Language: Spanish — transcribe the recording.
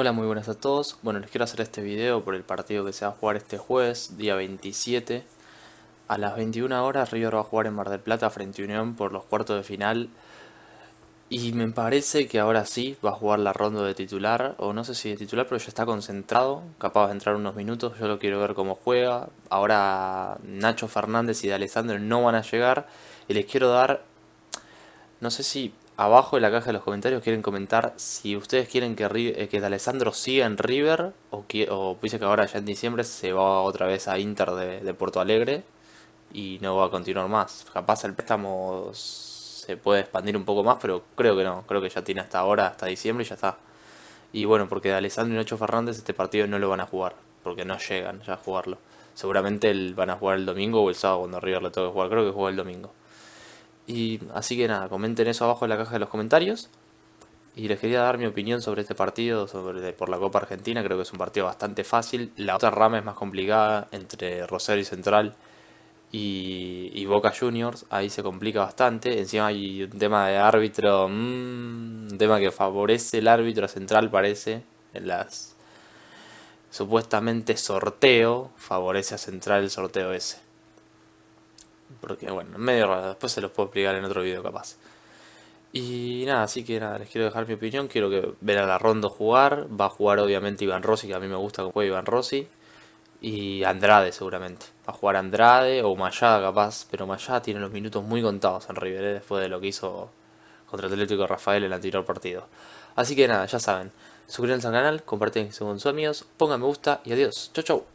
Hola, muy buenas a todos. Bueno, les quiero hacer este video por el partido que se va a jugar este jueves, día 27. A las 21 horas River va a jugar en Mar del Plata frente a Unión por los cuartos de final. Y me parece que ahora sí va a jugar la ronda de titular, o no sé si de titular, pero ya está concentrado, capaz de entrar unos minutos, yo lo quiero ver cómo juega. Ahora Nacho Fernández y de Alessandro no van a llegar y les quiero dar, no sé si abajo en la caja de los comentarios quieren comentar si ustedes quieren que, eh, que D'Alessandro siga en River o, que, o que ahora ya en diciembre se va otra vez a Inter de, Puerto Alegre y no va a continuar más. Capaz el préstamo se puede expandir un poco más, pero creo que no. Creo que ya tiene hasta ahora, hasta diciembre y ya está. Y bueno, porque Alessandro y Nacho Fernández este partido no lo van a jugar, porque no llegan ya a jugarlo. Seguramente el, van a jugar el domingo o el sábado cuando River le toque jugar. Creo que juega el domingo. Y así que nada, comenten eso abajo en la caja de los comentarios. Y les quería dar mi opinión sobre este partido, sobre por la Copa Argentina. Creo que es un partido bastante fácil. La otra rama es más complicada entre Rosario Central y, Boca Juniors. Ahí se complica bastante. Encima hay un tema de árbitro, mm, un tema que favorece el árbitro central, parece, en las supuestamente sorteo favorece a Central el sorteo ese. Porque bueno, medio raro, después se los puedo explicar en otro video capaz. Y nada, así que nada, les quiero dejar mi opinión, quiero que ver a la Rondo jugar, va a jugar obviamente Iván Rossi, que a mí me gusta que juegue Iván Rossi, y Andrade seguramente, va a jugar Andrade o Mayada capaz, pero Mayada tiene los minutos muy contados en River eh, después de lo que hizo contra el Atlético Rafael en el anterior partido. Así que nada, ya saben, suscríbanse al canal, compartan con sus amigos, pongan me gusta y adiós, chau chau.